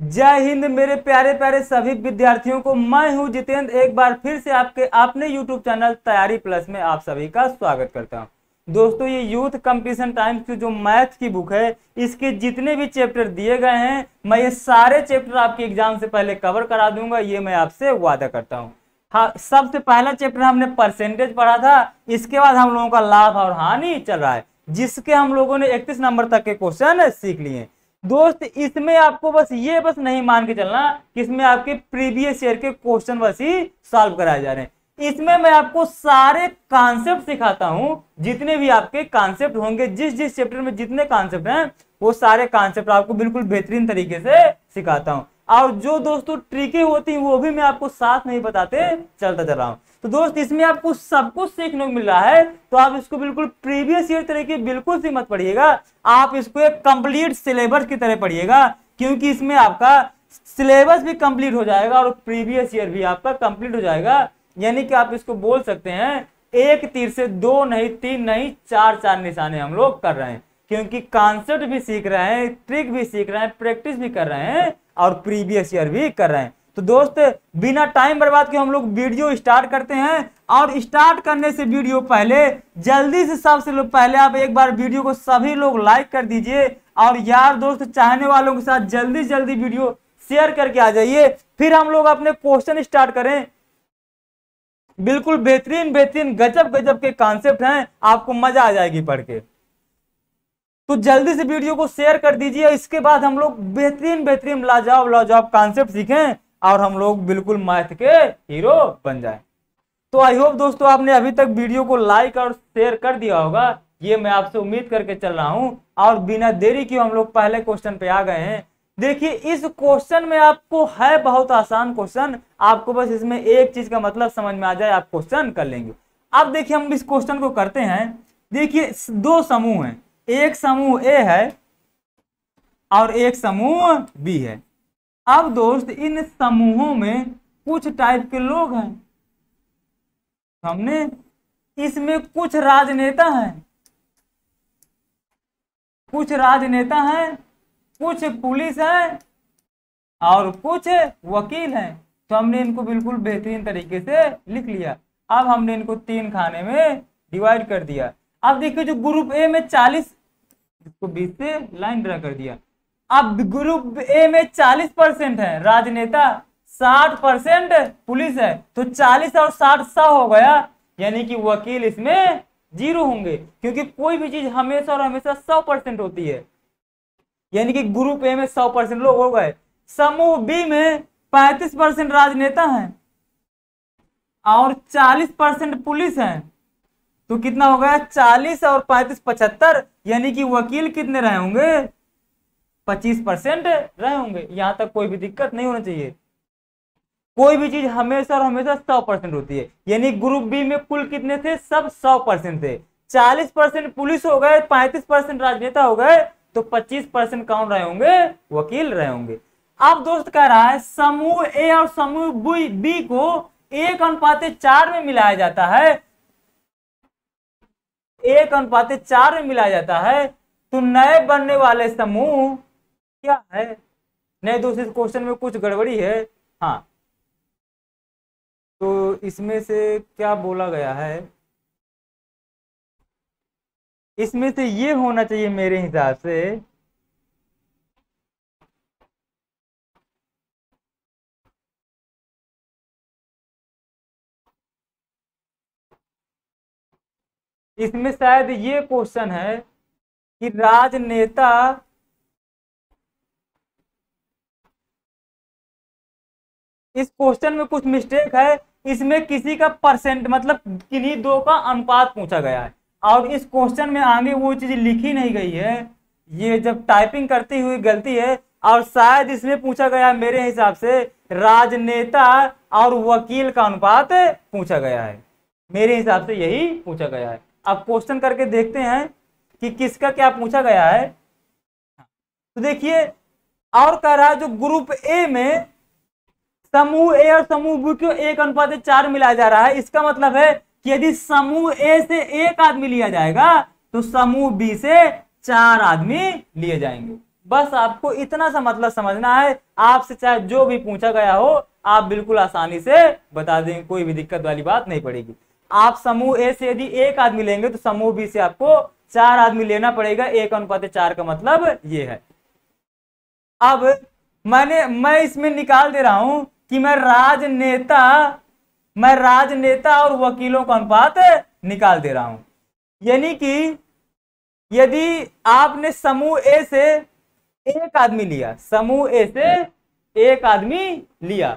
जय हिंद मेरे प्यारे प्यारे सभी विद्यार्थियों को मैं हूं जितेंद्र एक बार फिर से आपके अपने YouTube चैनल तैयारी प्लस में आप सभी का स्वागत करता हूं दोस्तों ये यूथ कंपटीशन टाइम्स की जो मैथ की बुक है इसके जितने भी चैप्टर दिए गए हैं मैं ये सारे चैप्टर आपके एग्जाम से पहले कवर करा दूंगा ये मैं आपसे वादा करता हूँ हाँ सबसे पहला चैप्टर हमने परसेंटेज पढ़ा था इसके बाद हम लोगों का लाभ और हानि चल रहा है जिसके हम लोगों ने इकतीस नंबर तक के क्वेश्चन सीख लिए दोस्त इसमें आपको बस ये बस नहीं मान के चलना कि इसमें आपके प्रीवियस ईयर के क्वेश्चन बस ही सॉल्व कराए जा रहे हैं इसमें मैं आपको सारे कॉन्सेप्ट सिखाता हूं जितने भी आपके कॉन्सेप्ट होंगे जिस जिस चैप्टर में जितने कॉन्सेप्ट हैं वो सारे कॉन्सेप्ट आपको बिल्कुल बेहतरीन तरीके से सिखाता हूं और जो दोस्तों ट्रिके होती हैं वो भी मैं आपको साथ नहीं बताते चलता चल रहा हूँ तो दोस्त इसमें आपको सब कुछ सीखने को मिल रहा है तो आप इसको बिल्कुल प्रीवियस ईयर तरह की बिल्कुल सी मत पढ़िएगा आप इसको एक कंप्लीट सिलेबस की तरह पढ़िएगा क्योंकि इसमें आपका सिलेबस भी कंप्लीट हो जाएगा और प्रीवियस ईयर भी आपका कंप्लीट हो जाएगा यानी कि आप इसको बोल सकते हैं एक तीर से दो नहीं तीन नहीं चार चार निशाने हम लोग कर रहे हैं क्योंकि कॉन्सेप्ट भी सीख रहे हैं ट्रिक भी सीख रहे हैं प्रैक्टिस भी कर रहे हैं और प्रीवियस ईयर भी कर रहे हैं तो दोस्त बिना टाइम बर्बाद के हम लोग वीडियो स्टार्ट करते हैं और स्टार्ट करने से वीडियो पहले जल्दी से सबसे लोग पहले आप एक बार वीडियो को सभी लोग लाइक कर दीजिए और यार दोस्त चाहने वालों के साथ जल्दी जल्दी वीडियो शेयर करके आ जाइए फिर हम लोग अपने क्वेश्चन स्टार्ट करें बिल्कुल बेहतरीन बेहतरीन गजब गजब के कॉन्सेप्ट हैं आपको मजा आ जाएगी पढ़ के तो जल्दी से वीडियो को शेयर कर दीजिए इसके बाद हम लोग बेहतरीन बेहतरीन लाजवाब लाजवाब कॉन्सेप्ट सीखें और हम लोग बिल्कुल मैथ के हीरो बन जाए तो आई होप दोस्तों आपने अभी तक वीडियो को लाइक और शेयर कर दिया होगा ये मैं आपसे उम्मीद करके चल रहा हूँ और बिना देरी के हम लोग पहले क्वेश्चन पे आ गए हैं देखिए इस क्वेश्चन में आपको है बहुत आसान क्वेश्चन आपको बस इसमें एक चीज का मतलब समझ में आ जाए आप क्वेश्चन कर लेंगे अब देखिए हम इस क्वेश्चन को करते हैं देखिए दो समूह हैं एक समूह ए है और एक समूह बी है अब दोस्त इन समूहों में कुछ टाइप के लोग हैं हमने इसमें कुछ राजनेता हैं कुछ राजनेता हैं कुछ पुलिस है और कुछ वकील हैं तो हमने इनको बिल्कुल बेहतरीन तरीके से लिख लिया अब हमने इनको तीन खाने में डिवाइड कर दिया अब देखिए जो ग्रुप ए में चालीस इसको बीस से लाइन ड्रा कर दिया अब ग्रुप ए में चालीस परसेंट है राजनेता साठ परसेंट पुलिस है तो चालीस और साठ सौ हो गया यानी कि वकील इसमें जीरो होंगे क्योंकि कोई भी चीज हमेशा और हमेशा सौ परसेंट होती है यानी कि ग्रुप ए में सौ परसेंट लोग हो गए समूह बी में पैंतीस परसेंट राजनेता हैं और चालीस परसेंट पुलिस हैं तो कितना हो गया चालीस और पैंतीस पचहत्तर यानी कि वकील कितने रहे होंगे पच्चीस परसेंट रहे होंगे यहां तक कोई भी दिक्कत नहीं होना चाहिए कोई भी चीज हमेशा और हमेशा सौ परसेंट होती है यानी ग्रुप बी में कुल कितने थे सब सौ परसेंट थे चालीस परसेंट पुलिस हो गए पैंतीस परसेंट राजनेता हो गए तो पच्चीस परसेंट कौन रहे होंगे वकील रहे होंगे अब दोस्त कह रहा है समूह ए और समूह बी को एक अनुपात चार में मिलाया जाता है एक अनुपात चार में मिलाया जाता है तो नए बनने वाले समूह क्या है नहीं दोस्त इस क्वेश्चन में कुछ गड़बड़ी है हाँ तो इसमें से क्या बोला गया है इसमें से ये होना चाहिए मेरे हिसाब से इसमें शायद ये क्वेश्चन है कि राजनेता इस क्वेश्चन में कुछ मिस्टेक है इसमें किसी का परसेंट मतलब किन्हीं दो का अनुपात पूछा गया है और इस क्वेश्चन में आगे वो चीज लिखी नहीं गई है ये जब टाइपिंग करती हुई गलती है और शायद इसमें पूछा गया मेरे हिसाब से राजनेता और वकील का अनुपात पूछा गया है मेरे हिसाब से यही पूछा गया है अब क्वेश्चन करके देखते हैं कि किसका क्या पूछा गया है तो देखिए और कह रहा है जो ग्रुप ए में समूह ए और समूह बी को एक अनुपात चार मिलाया जा रहा है इसका मतलब है कि यदि समूह ए से एक आदमी लिया जाएगा तो समूह बी से चार आदमी लिए जाएंगे बस आपको इतना सा मतलब समझना है आपसे चाहे जो भी पूछा गया हो आप बिल्कुल आसानी से बता देंगे कोई भी दिक्कत वाली बात नहीं पड़ेगी आप समूह ए से यदि एक आदमी लेंगे तो समूह बी से आपको चार आदमी लेना पड़ेगा एक अनुपात चार का मतलब ये है अब मैंने मैं इसमें निकाल दे रहा हूं कि मैं राजनेता मैं राजनेता और वकीलों का अनुपात निकाल दे रहा हूं यानी कि यदि आपने समूह ए से एक आदमी लिया समूह ए से एक आदमी लिया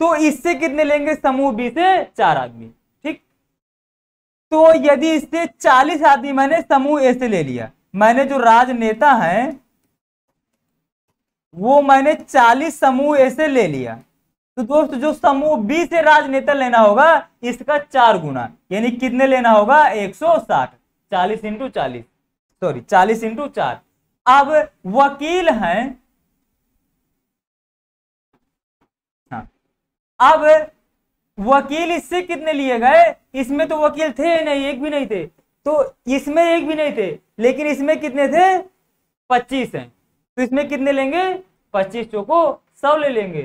तो इससे कितने लेंगे समूह बी से चार आदमी ठीक तो यदि इससे चालीस आदमी मैंने समूह ए से ले लिया मैंने जो राजनेता हैं वो मैंने चालीस समूह ऐसे ले लिया तो दोस्त जो समूह बी से राजनेता लेना होगा इसका चार गुना यानी कितने लेना होगा एक सौ साठ चालीस इंटू चालीस सॉरी चालीस इंटू चार अब वकील हैं हाँ अब वकील इससे कितने लिए गए इसमें तो वकील थे नहीं एक भी नहीं थे तो इसमें एक भी नहीं थे लेकिन इसमें कितने थे पच्चीस हैं तो इसमें कितने लेंगे पच्चीस चौको सौ ले लेंगे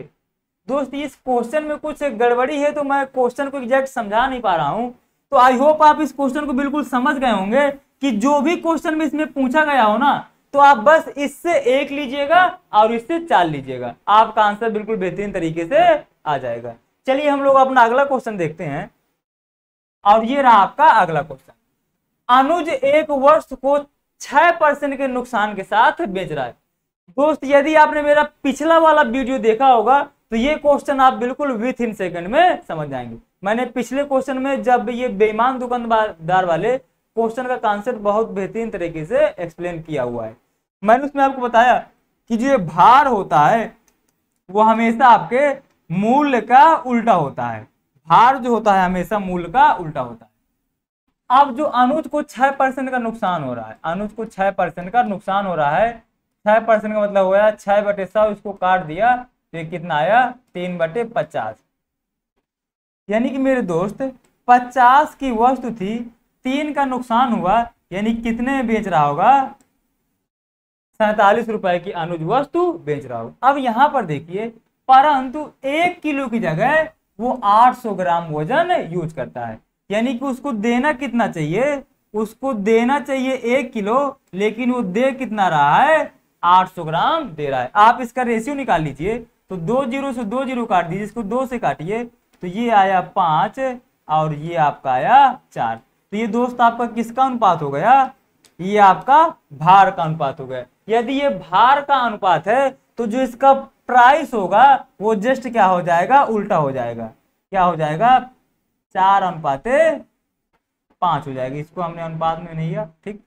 दोस्त इस क्वेश्चन में कुछ गड़बड़ी है तो मैं क्वेश्चन को एग्जैक्ट समझा नहीं पा रहा हूँ तो आई होप आप इस क्वेश्चन को बिल्कुल समझ गए होंगे कि जो भी क्वेश्चन में इसमें पूछा गया हो ना तो आप बस इससे एक लीजिएगा और इससे चार लीजिएगा आपका आंसर बिल्कुल बेहतरीन तरीके से आ जाएगा चलिए हम लोग अपना अगला क्वेश्चन देखते हैं और ये रहा आपका अगला क्वेश्चन अनुज एक वर्ष को छह परसेंट के नुकसान के साथ बेच रहा है दोस्त यदि आपने मेरा पिछला वाला वीडियो देखा होगा तो ये क्वेश्चन आप बिल्कुल विथ इन सेकंड में समझ जाएंगे मैंने पिछले क्वेश्चन में जब ये बेईमान दुकानदार वाले क्वेश्चन का कॉन्सेप्ट बहुत बेहतरीन तरीके से एक्सप्लेन किया हुआ है मैंने उसमें आपको बताया कि जो भार होता है वो हमेशा आपके मूल्य का उल्टा होता है भार जो होता है हमेशा मूल्य का उल्टा होता है अब जो अनुज को छह परसेंट का नुकसान हो रहा है अनुज को छह परसेंट का नुकसान हो रहा है छह परसेंट का मतलब होया छह बटे सौ इसको काट दिया तो ये कितना आया तीन बटे पचास यानी कि मेरे दोस्त पचास की वस्तु थी तीन का नुकसान हुआ यानी कितने में बेच रहा होगा सैतालीस रुपए की अनुज वस्तु बेच रहा होगा अब यहाँ पर देखिए परंतु एक किलो की जगह वो 800 ग्राम वजन यूज करता है यानी कि उसको देना कितना चाहिए उसको देना चाहिए एक किलो लेकिन वो दे कितना रहा है 800 ग्राम दे रहा है आप इसका रेशियो निकाल लीजिए तो दो जीरो से दो जीरो काट दीजिए इसको दो से काटिए तो ये आया पांच और ये आपका आया चार तो ये दोस्त आपका किसका अनुपात हो गया ये आपका भार का अनुपात हो गया यदि ये भार का अनुपात है तो जो इसका प्राइस होगा वो जस्ट क्या हो जाएगा उल्टा हो जाएगा क्या हो जाएगा चार अनुपात पांच हो जाएगी इसको हमने अनुपात में नहीं किया ठीक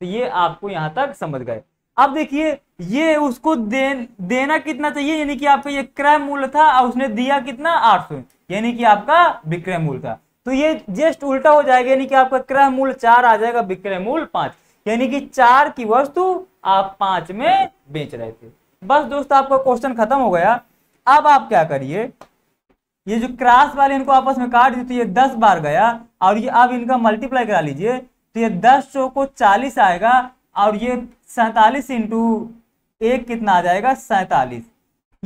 तो ये आपको यहां तक समझ गए अब देखिए ये उसको दे, देना कितना चाहिए यानी कि आपका ये क्रय मूल्य था और उसने दिया कितना आठ सौ यानी कि आपका विक्रय मूल्य था तो ये जस्ट उल्टा हो जाएगा यानी कि आपका क्रय मूल्य चार आ जाएगा विक्रय मूल्य पांच यानी कि चार की वस्तु आप पांच में बेच रहे थे बस दोस्तों आपका क्वेश्चन खत्म हो गया अब आप क्या करिए ये जो क्रास वाले इनको आपस में काट दी तो ये दस बार गया और ये अब इनका मल्टीप्लाई करा लीजिए तो ये दस सौ को चालीस आएगा और ये सैतालीस इंटू एक कितना आ जाएगा सैतालीस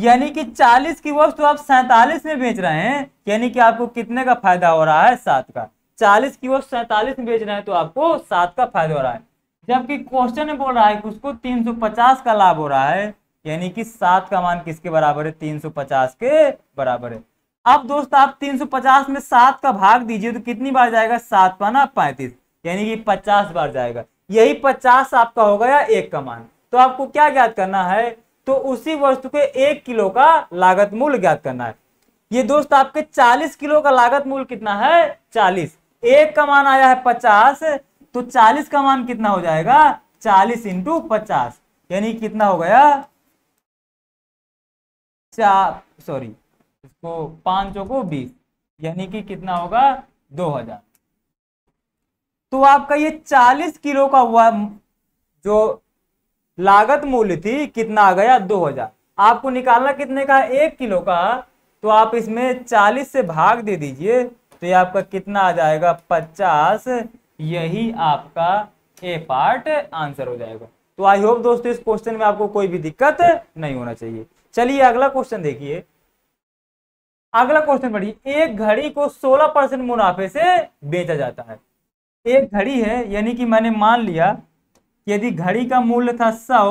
यानी कि 40 की वस्तु आप सैतालीस में बेच रहे हैं यानी कि आपको कितने का फायदा हो रहा है सात का 40 की वस्तु सैतालीस में बेच रहे हैं तो आपको सात का फायदा हो रहा है जबकि क्वेश्चन बोल रहा है कि उसको 350 का लाभ हो रहा है यानी कि सात का मान किसके बराबर है 350 के बराबर है अब दोस्त आप 350 में सात का भाग दीजिए तो कितनी बार जाएगा सात पाना पैंतीस यानी कि पचास बार जाएगा यही पचास आपका हो गया एक का मान तो आपको क्या ज्ञात करना है तो उसी वस्तु के एक किलो का लागत मूल्य ज्ञात करना है ये दोस्त आपके चालीस किलो का लागत मूल्य कितना है चालीस एक का मान आया है पचास तो चालीस का मान कितना हो जाएगा चालीस इंटू पचास यानी कितना हो गया चार सॉरी इसको पांचों को बीस यानी कि कितना होगा दो हजार तो आपका ये चालीस किलो का हुआ जो लागत मूल्य थी कितना आ गया दो हजार आपको निकालना कितने का एक किलो का तो आप इसमें चालीस से भाग दे दीजिए तो ये आपका कितना आ जाएगा पचास यही आपका ए पार्ट आंसर हो जाएगा तो आई होप दोस्तों इस क्वेश्चन में आपको कोई भी दिक्कत नहीं होना चाहिए चलिए अगला क्वेश्चन देखिए अगला क्वेश्चन पढ़िए एक घड़ी को 16 परसेंट मुनाफे से बेचा जाता है एक घड़ी है यानी कि मैंने मान लिया यदि घड़ी का मूल्य था सौ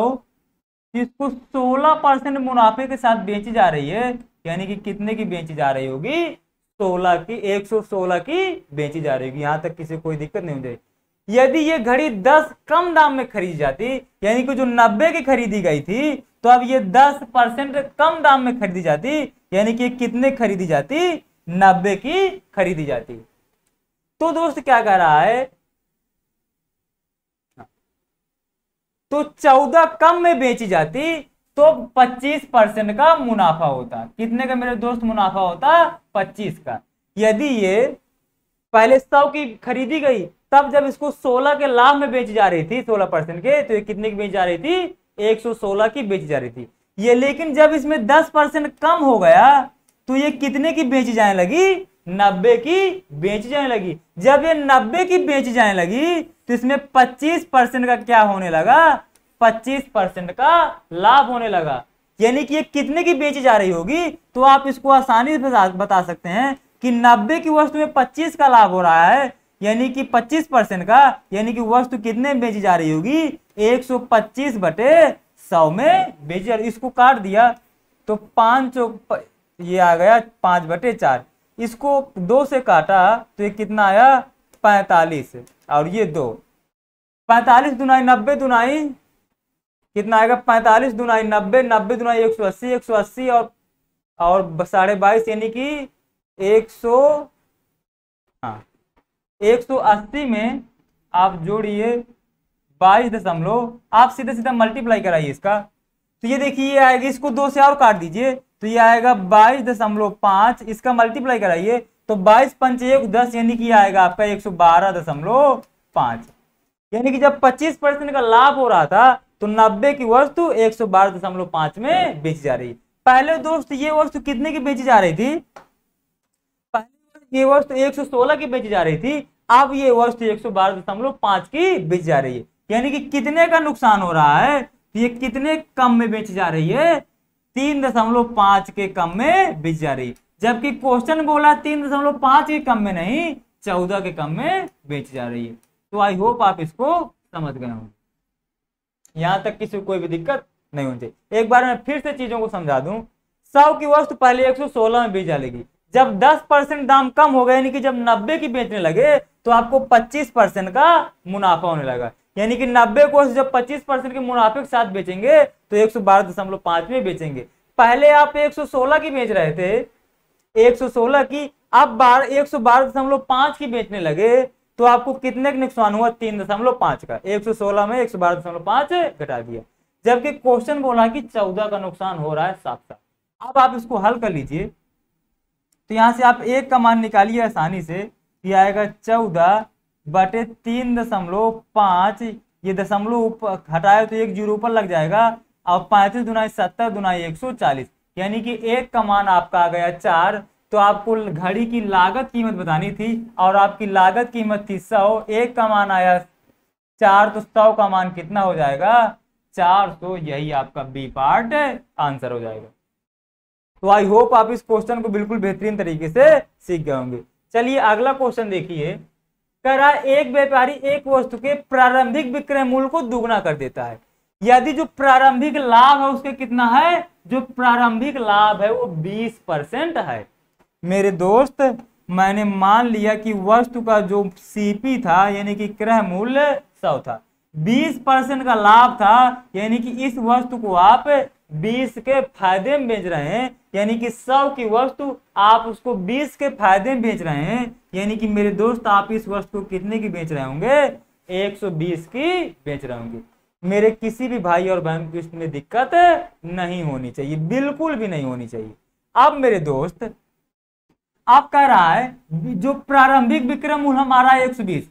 जिसको सोलह परसेंट मुनाफे के साथ बेची जा रही है यानी कि कितने की बेची जा रही होगी सोलह की एक सौ सोलह की बेची जा रही होगी यहाँ तक किसी कोई दिक्कत नहीं हो जाएगी यदि ये घड़ी दस कम दाम में खरीदी जाती यानी कि जो नब्बे की खरीदी गई थी तो अब ये दस परसेंट कम दाम में खरीदी जाती यानी कि कितने खरीदी जाती नब्बे की खरीदी जाती तो दोस्त क्या कह रहा है तो चौदह कम में बेची जाती तो पच्चीस परसेंट का मुनाफा होता कितने का मेरे दोस्त मुनाफा होता पच्चीस का यदि ये पहले सौ की खरीदी गई तब जब इसको सोलह के लाभ में बेची जा रही थी सोलह परसेंट के तो ये कितने की बेची जा रही थी एक सौ सोलह की बेची जा रही थी ये लेकिन जब इसमें दस परसेंट कम हो गया तो ये कितने की बेची जाने लगी नब्बे की बेची जाने लगी जब ये नब्बे की बेची जाने लगी तो इसमें पच्चीस परसेंट का क्या होने लगा पच्चीस परसेंट का लाभ होने लगा यानी कि ये कितने की बेची जा रही होगी तो आप इसको आसानी से बता सकते हैं कि नब्बे की वस्तु में पच्चीस का लाभ हो रहा है यानी कि पच्चीस परसेंट का यानी कि वस्तु कितने में बेची जा रही होगी एक सौ पच्चीस बटे सौ में बेची जा रही इसको काट दिया तो सौ ये आ गया पांच बटे चार इसको दो से काटा तो ये कितना आया पैंतालीस और ये दो पैंतालीस दुनाई नब्बे दुनाई कितना आएगा पैंतालीस दुनाई नब्बे नब्बे दुनाई एक सौ अस्सी एक सौ अस्सी और और साढ़े बाईस यानी कि एक सौ हाँ एक सौ अस्सी में आप जोड़िए बाईस दशमलव आप सीधे सीधा मल्टीप्लाई कराइए इसका तो ये देखिए आएगी इसको दो से और काट दीजिए तो ये आएगा बाईस दशमलव पांच इसका मल्टीप्लाई कराइए तो बाईस पंच एक दस यानी कि आएगा आपका एक सौ बारह दशमलव पांच यानी कि जब पच्चीस परसेंट का लाभ हो रहा था तो नब्बे की वस्तु एक सौ बारह दशमलव पांच में बेची जा रही पहले दोस्त ये वस्तु कितने की बेची जा रही थी पहले ये वस्तु एक सौ सोलह की बेची जा रही थी अब ये वस्तु एक सौ बारह दशमलव पांच की बेची जा रही है यानी कि कितने का नुकसान हो रहा है तो ये कितने कम में बेची जा रही है तीन दशमलव पांच के कम में बेचारी जबकि क्वेश्चन बोला तीन दशमलव पांच के कम में नहीं चौदह के कम में बेच जा रही है तो आई होप आप इसको समझ गए हो तक किसी कोई भी दिक्कत नहीं होनी चाहिए एक बार मैं फिर से चीजों को समझा दूं सौ की वस्तु पहले 116 में बेच जाएगी जब 10 परसेंट दाम कम हो गया यानी कि जब 90 की बेचने लगे तो आपको 25 परसेंट का मुनाफा होने लगा यानी कि नब्बे को जब पच्चीस परसेंट के मुनाफे के साथ बेचेंगे तो एक सौ बारह दशमलव पांच में बेचेंगे पहले आप एक सौ सोलह की बेच रहे थे एक सौ सोलह की आप बार एक सौ बारह दशमलव पांच की बेचने लगे तो आपको कितने का नुकसान हुआ तीन दशमलव पांच का एक सौ सोलह में एक सौ बारह दशमलव पांच घटा दिया जबकि क्वेश्चन बोला कि चौदह का नुकसान हो रहा है सात का अब आप इसको हल कर लीजिए तो यहां से आप एक का मान निकालिए आसानी से आएगा चौदह बटे तीन दशमलव पांच ये दशमलव हटाए तो एक जीरो पर लग जाएगा और पैंतीस दुनाई सत्तर दुनाई एक सौ चालीस यानी कि एक का मान आपका आ गया चार तो आपको घड़ी की लागत कीमत बतानी थी और आपकी लागत कीमत थी सौ एक का मान आया चार तो सौ का मान कितना हो जाएगा चार सौ तो यही आपका बी पार्ट आंसर हो जाएगा तो आई होप आप इस क्वेश्चन को बिल्कुल बेहतरीन तरीके से सीख गए होंगे चलिए अगला क्वेश्चन देखिए करा एक व्यापारी एक वस्तु के प्रारंभिक विक्रय मूल्य को दुगुना कर देता है यदि जो प्रारंभिक लाभ है उसके कितना है जो प्रारंभिक लाभ है वो बीस परसेंट है मेरे दोस्त मैंने मान लिया कि वस्तु का जो सीपी था यानी कि क्रह मूल्य सौ था बीस परसेंट का लाभ था यानी कि इस वस्तु को आप बीस के फायदे में बेच रहे हैं यानी कि सौ की वस्तु आप उसको बीस के फायदे में बेच रहे हैं यानी कि मेरे दोस्त आप इस वस्तु को कितने की बेच रहे होंगे एक सौ बीस की बेच रहे होंगे मेरे किसी भी भाई और बहन को इसमें दिक्कत नहीं होनी चाहिए बिल्कुल भी नहीं होनी चाहिए अब मेरे दोस्त आप कह रहा है जो प्रारंभिक विक्रय मूल्य हमारा 120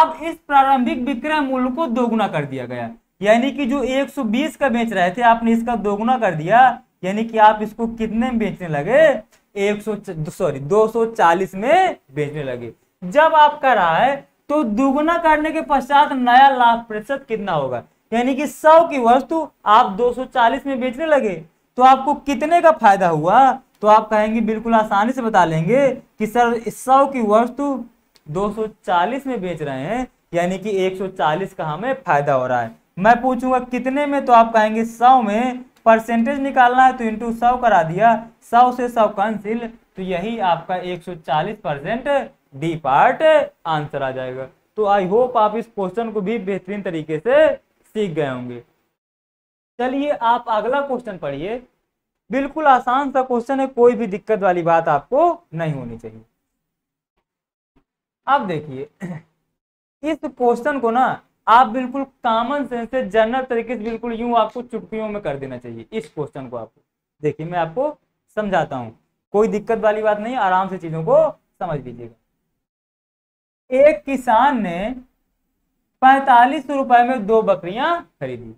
अब इस प्रारंभिक विक्रय मूल्य को दोगुना कर दिया गया है यानी कि जो 120 का बेच रहे थे आपने इसका दोगुना कर दिया यानी कि आप इसको कितने में बेचने लगे एक सॉरी 240 में बेचने लगे जब आप कर आए तो दोगुना करने के पश्चात नया लाभ प्रतिशत कितना होगा यानी कि सौ की वस्तु आप 240 में बेचने लगे तो आपको कितने का फायदा हुआ तो आप कहेंगे बिल्कुल आसानी से बता लेंगे कि सर सौ की वस्तु 240 में बेच रहे हैं यानी कि 140 का हमें फायदा हो रहा है मैं पूछूंगा कितने में तो आप कहेंगे सौ में परसेंटेज निकालना है तो इंटू सौ करा दिया सौ से सौ कैंसिल तो यही आपका 140 परसेंट डी पार्ट आंसर आ जाएगा तो आई होप आप इस क्वेश्चन को भी बेहतरीन तरीके से सीख गए होंगे चलिए आप अगला क्वेश्चन पढ़िए बिल्कुल आसान सा क्वेश्चन है कोई भी दिक्कत वाली बात आपको नहीं होनी चाहिए अब देखिए इस क्वेश्चन को ना आप बिल्कुल कॉमन सेंस से जनरल तरीके से बिल्कुल यूं आपको चुटकियों में कर देना चाहिए इस क्वेश्चन को आपको देखिए मैं आपको समझाता हूं कोई दिक्कत वाली बात नहीं आराम से चीजों को समझ लीजिएगा एक किसान ने पैंतालीस रुपए में दो बकरियां खरीदी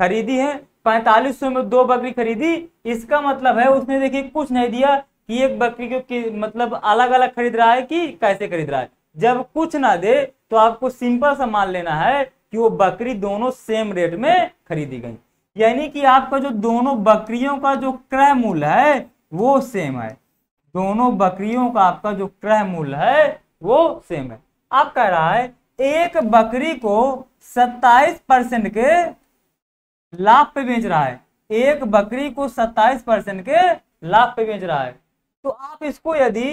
खरीदी है पैंतालीस सौ में दो बकरी खरीदी इसका मतलब है उसने देखिए कुछ नहीं दिया कि एक बकरी को मतलब अलग अलग खरीद रहा है कि कैसे खरीद रहा है जब कुछ ना दे तो आपको सिंपल सा मान लेना है कि वो बकरी दोनों सेम रेट में खरीदी गई यानी कि आपका जो दोनों बकरियों का जो क्रय मूल्य है वो सेम है दोनों बकरियों का आपका जो क्रय मूल्य है वो सेम है आप कह रहा है एक बकरी को 27 परसेंट के लाभ पे बेच रहा है एक बकरी को 27 परसेंट के लाभ पे बेच रहा है तो आप इसको यदि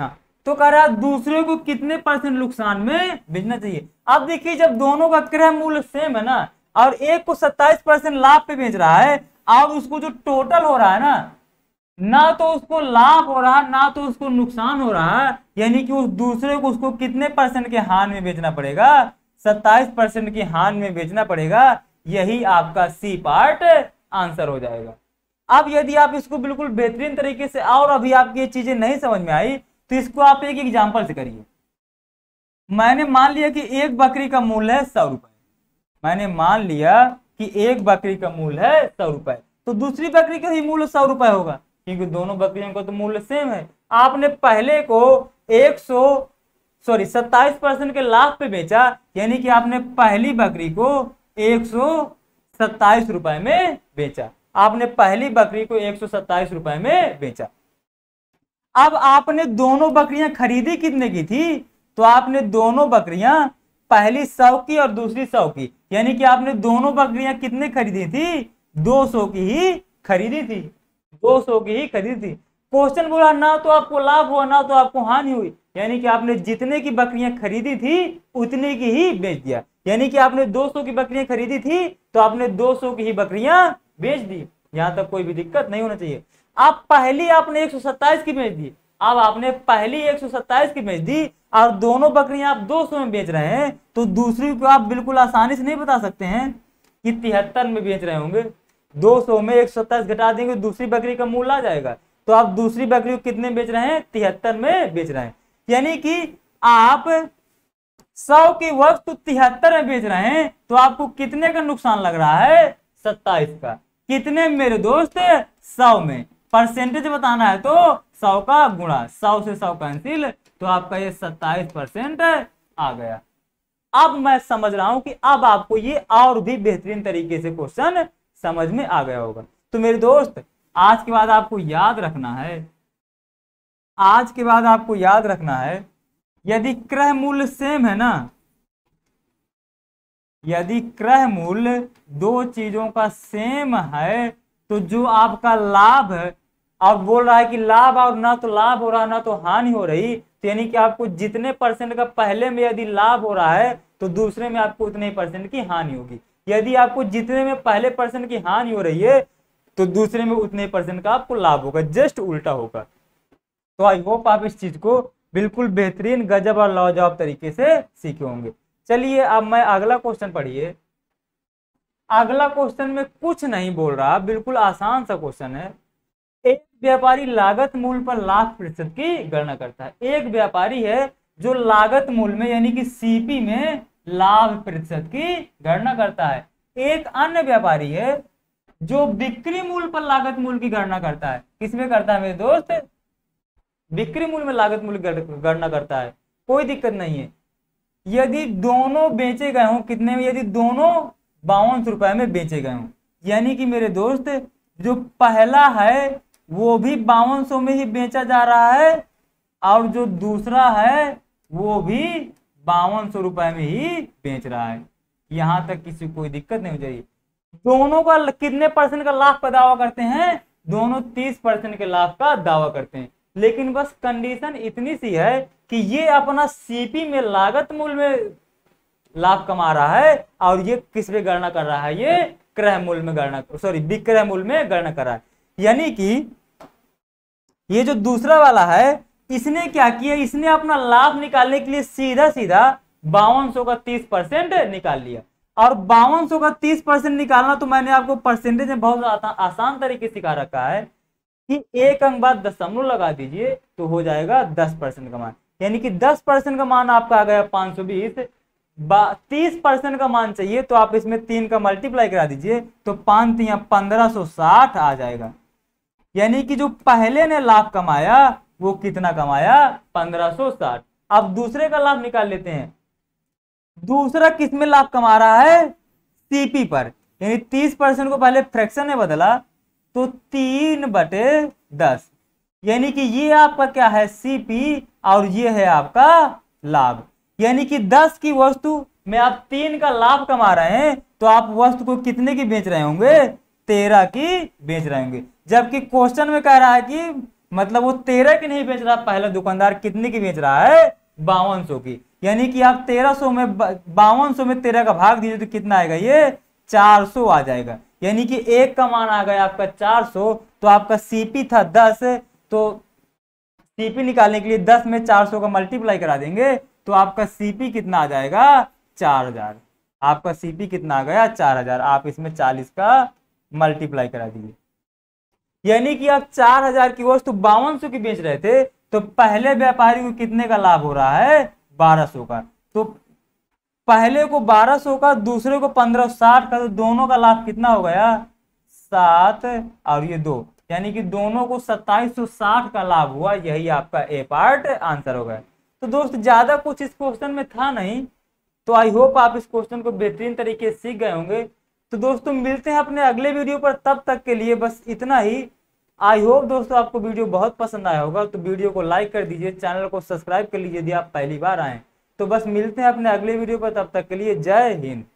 हाँ तो कह रहा है दूसरे को कितने परसेंट नुकसान में भेजना चाहिए अब देखिए जब दोनों का क्रय मूल्य सेम है ना और एक को सत्ताईस परसेंट लाभ पे बेच रहा है और उसको जो टोटल हो रहा है ना ना तो उसको लाभ हो रहा ना तो उसको नुकसान हो रहा यानी कि उस दूसरे को उसको कितने परसेंट के हान में बेचना पड़ेगा सत्ताईस परसेंट की हान में बेचना पड़ेगा यही आपका सी पार्ट आंसर हो जाएगा अब यदि आप इसको बिल्कुल बेहतरीन तरीके से और अभी आपकी ये चीजें नहीं समझ में आई तो इसको आप एक एग्जाम्पल से करिए मैंने मान लिया कि एक बकरी का मूल्य है सौ रुपए मैंने मान लिया कि एक बकरी का मूल्य है सौ रुपए तो दूसरी बकरी का ही मूल्य सौ रुपए होगा क्योंकि दोनों बकरियों का तो मूल्य सेम है आपने पहले को एक सौ सॉरी सत्ताईस परसेंट के लाभ पे बेचा यानी कि आपने पहली बकरी को एक सौ सत्ताईस रुपए में बेचा आपने पहली बकरी को एक सौ सत्ताईस रुपए में बेचा अब आपने दोनों बकरियां खरीदी कितने की थी तो आपने दोनों बकरियां पहली सौ की और दूसरी सौ की यानी कि आपने दोनों बकरियां कितने खरीदी थी दो सौ की ही खरीदी थी दो सौ की ही खरीदी थी क्वेश्चन बोला ना तो आपको लाभ हुआ ना तो आपको हानि हुई यानी कि आपने जितने की बकरियां खरीदी थी उतने की ही बेच दिया यानी कि आपने 200 की बकरियां खरीदी थी तो आपने 200 की ही बकरियां बेच दी यहां तक कोई भी दिक्कत नहीं होना चाहिए आप पहली आपने एक की बेच दी अब आपने पहली एक की बेच दी और दोनों बकरियां आप 200 में बेच रहे हैं तो दूसरी को आप बिल्कुल आसानी से नहीं बता सकते हैं कि तिहत्तर में बेच रहे होंगे 200 में एक घटा देंगे दूसरी बकरी का मूल आ जाएगा तो आप दूसरी बकरी को कितने बेच रहे हैं तिहत्तर में बेच रहे हैं यानी कि आप सौ के वक्त तिहत्तर में बेच रहे हैं तो आपको कितने का नुकसान लग रहा है सत्ताईस का कितने मेरे दोस्त सौ में परसेंटेज बताना है तो सौ का गुणा सौ से सौ कैंसिल तो आपका ये सत्ताईस परसेंट आ गया अब मैं समझ रहा हूं कि अब आपको ये और भी बेहतरीन तरीके से क्वेश्चन समझ में आ गया होगा तो मेरे दोस्त आज के बाद आपको याद रखना है आज के बाद आपको याद रखना है यदि क्रह मूल्य सेम है ना यदि क्रह मूल्य दो चीजों का सेम है तो जो आपका लाभ है आप बोल रहा है कि लाभ और ना तो लाभ हो रहा ना तो हानि हो रही तो यानी कि आपको जितने परसेंट का पहले में यदि लाभ हो रहा है तो दूसरे में आपको उतने परसेंट की हानि होगी यदि आपको जितने में पहले परसेंट की हानि हो रही है तो दूसरे में उतने परसेंट का आपको लाभ होगा जस्ट उल्टा होगा तो आई होप आप इस चीज को बिल्कुल बेहतरीन गजब और लाजवाब तरीके से सीखे होंगे चलिए अब मैं अगला क्वेश्चन पढ़िए अगला क्वेश्चन में कुछ नहीं बोल रहा बिल्कुल आसान सा क्वेश्चन है एक व्यापारी लागत मूल पर लाख प्रतिशत की गणना करता है एक व्यापारी है जो लागत मूल में यानी कि सीपी में लाभ प्रतिशत की गणना करता है एक अन्य व्यापारी है जो बिक्री मूल पर लागत मूल की गणना करता है किसमें करता है मेरे दोस्त बिक्री मूल में लागत मूल गणना करता है कोई दिक्कत नहीं है यदि दोनों बेचे गए हों कितने में यदि दोनों बावन रुपए में बेचे गए हों यानी कि मेरे दोस्त जो पहला है वो भी बावन सौ में ही बेचा जा रहा है और जो दूसरा है वो भी बावन सौ रुपए में ही बेच रहा है यहाँ तक किसी कोई दिक्कत नहीं हो जाएगी दोनों का कितने परसेंट का लाभ का दावा करते हैं दोनों तीस परसेंट के लाभ का दावा करते हैं लेकिन बस कंडीशन इतनी सी है कि ये अपना सीपी में लागत मूल्य में लाभ कमा रहा है और ये किस में गणना कर रहा है ये क्रह मूल में गणना सॉरी विक्रह मूल में गणना कर रहा है यानी कि ये जो दूसरा वाला है इसने क्या किया इसने अपना लाभ निकालने के लिए सीधा सीधा बावन का तीस परसेंट निकाल लिया और बावन का तीस परसेंट निकालना तो मैंने आपको परसेंटेज में बहुत आसान तरीके से सिखा रखा है कि एक अंक बाद दशमलव लगा दीजिए तो हो जाएगा दस परसेंट का मान यानी कि दस परसेंट का मान आपका आ गया पांच सौ बीस तीस परसेंट का मान चाहिए तो आप इसमें तीन का मल्टीप्लाई करा दीजिए तो पांच तीन पंद्रह सो साठ आ जाएगा यानी कि जो पहले ने लाभ कमाया वो कितना कमाया पंद्रह सो साठ अब दूसरे का लाभ निकाल लेते हैं दूसरा किस में लाभ कमा रहा है सीपी पर यानी तीस परसेंट को पहले फ्रैक्शन ने बदला तो तीन बटे दस यानी कि ये आपका क्या है सीपी और ये है आपका लाभ यानी कि दस की वस्तु में आप तीन का लाभ कमा रहे हैं तो आप वस्तु को कितने की बेच रहे होंगे तेरह की बेच रहे होंगे जबकि क्वेश्चन में कह रहा है कि मतलब वो तेरह की नहीं बेच रहा पहला दुकानदार कितने की बेच रहा है बावन सौ की यानी कि आप तेरह सौ में बावन सौ में तेरह का भाग दीजिए तो कितना आएगा ये चार सौ आ जाएगा यानी कि एक का मान आ गया आपका चार सौ तो आपका सीपी था दस तो सीपी निकालने के लिए दस में चार सौ का मल्टीप्लाई करा देंगे तो आपका सीपी कितना आ जाएगा चार हजार आपका सीपी कितना आ गया चार हजार आप इसमें चालीस का मल्टीप्लाई करा दीजिए यानी कि आप चार हजार की वस्तु बावन सौ की बेच रहे थे तो पहले व्यापारी को कितने का लाभ हो रहा है बारह सौ का तो पहले को बारह सौ का दूसरे को पंद्रह साठ का तो दोनों का लाभ कितना हो गया सात और ये दो यानी कि दोनों को सत्ताईस सौ साठ का लाभ हुआ यही आपका ए पार्ट आंसर हो गया तो दोस्त ज़्यादा कुछ इस क्वेश्चन में था नहीं तो आई होप आप इस क्वेश्चन को बेहतरीन तरीके से सीख गए होंगे तो दोस्तों तो मिलते हैं अपने अगले वीडियो पर तब तक के लिए बस इतना ही आई होप दोस्तों आपको वीडियो बहुत पसंद आया होगा तो वीडियो को लाइक कर दीजिए चैनल को सब्सक्राइब कर लीजिए यदि आप पहली बार आए तो बस मिलते हैं अपने अगले वीडियो पर तब तक के लिए जय हिंद